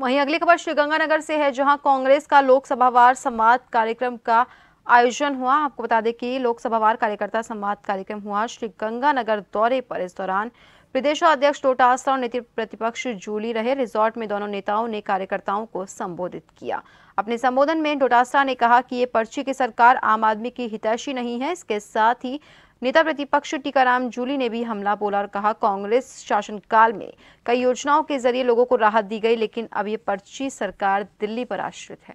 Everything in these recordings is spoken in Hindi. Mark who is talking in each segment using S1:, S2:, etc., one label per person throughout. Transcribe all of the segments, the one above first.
S1: वहीं अगली खबर श्रीगंगानगर से है जहां कांग्रेस का लोकसभावार संवाद कार्यक्रम का आयोजन हुआ आपको बता दें कि लोकसभा वार कार्यकर्ता संवाद कार्यक्रम हुआ श्री गंगानगर दौरे पर इस दौरान प्रदेश अध्यक्ष डोटासा और नेता प्रतिपक्ष जूली रहे रिजॉर्ट में दोनों नेताओं ने कार्यकर्ताओं को संबोधित किया अपने संबोधन में डोटासा ने कहा कि ये पर्ची की सरकार आम आदमी की हितैषी नहीं है इसके साथ ही नेता प्रतिपक्ष टीकाराम जूली ने भी हमला बोला और कहा कांग्रेस शासनकाल में कई योजनाओं के जरिए लोगों को राहत दी गई लेकिन अब ये पर्ची सरकार दिल्ली पर आश्रित है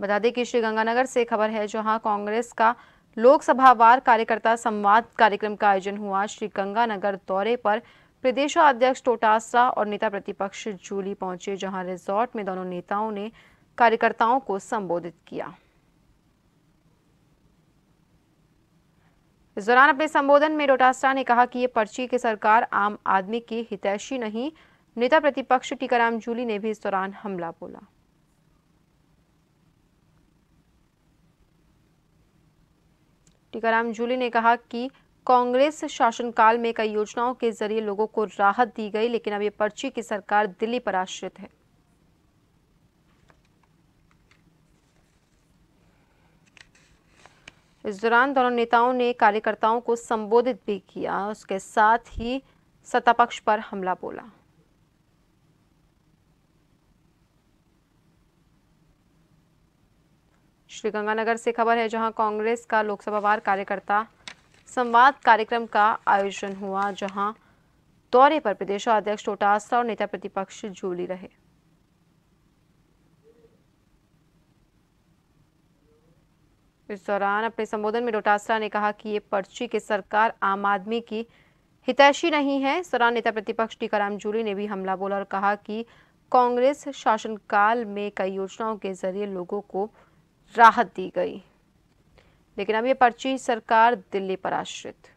S1: बता दें कि श्रीगंगानगर से खबर है जहां कांग्रेस का लोकसभावार कार्यकर्ता संवाद कार्यक्रम का आयोजन हुआ श्री गंगानगर दौरे पर प्रदेश अध्यक्ष टोटासरा और नेता प्रतिपक्ष जूली पहुंचे जहां रिजॉर्ट में दोनों नेताओं ने कार्यकर्ताओं को संबोधित किया इस दौरान अपने संबोधन में डोटासरा ने कहा कि ये पर्ची की सरकार आम आदमी की हितैषी नहीं नेता प्रतिपक्ष टीकाराम जूली ने भी इस दौरान हमला बोला टीकाराम जूली ने कहा कि कांग्रेस शासनकाल में कई योजनाओं के जरिए लोगों को राहत दी गई लेकिन अब ये पर्ची की सरकार दिल्ली पर आश्रित है इस दौरान दोनों नेताओं ने कार्यकर्ताओं को संबोधित भी किया उसके साथ ही सत्ता पक्ष पर हमला बोला श्रीगंगानगर से खबर है जहां कांग्रेस का वार कार्यकर्ता संवाद कार्यक्रम का आयोजन हुआ जहां दौरे पर प्रदेश अध्यक्ष टोटासरा और नेता प्रतिपक्ष जोली रहे इस दौरान अपने संबोधन में डोटासरा ने कहा कि ये पर्ची के सरकार आम आदमी की हितैषी नहीं है इस दौरान नेता प्रतिपक्ष टीकाराम जूली ने भी हमला बोला और कहा कि कांग्रेस शासनकाल में कई योजनाओं के जरिए लोगों को राहत दी गई लेकिन अब ये पर्ची सरकार दिल्ली पर आश्रित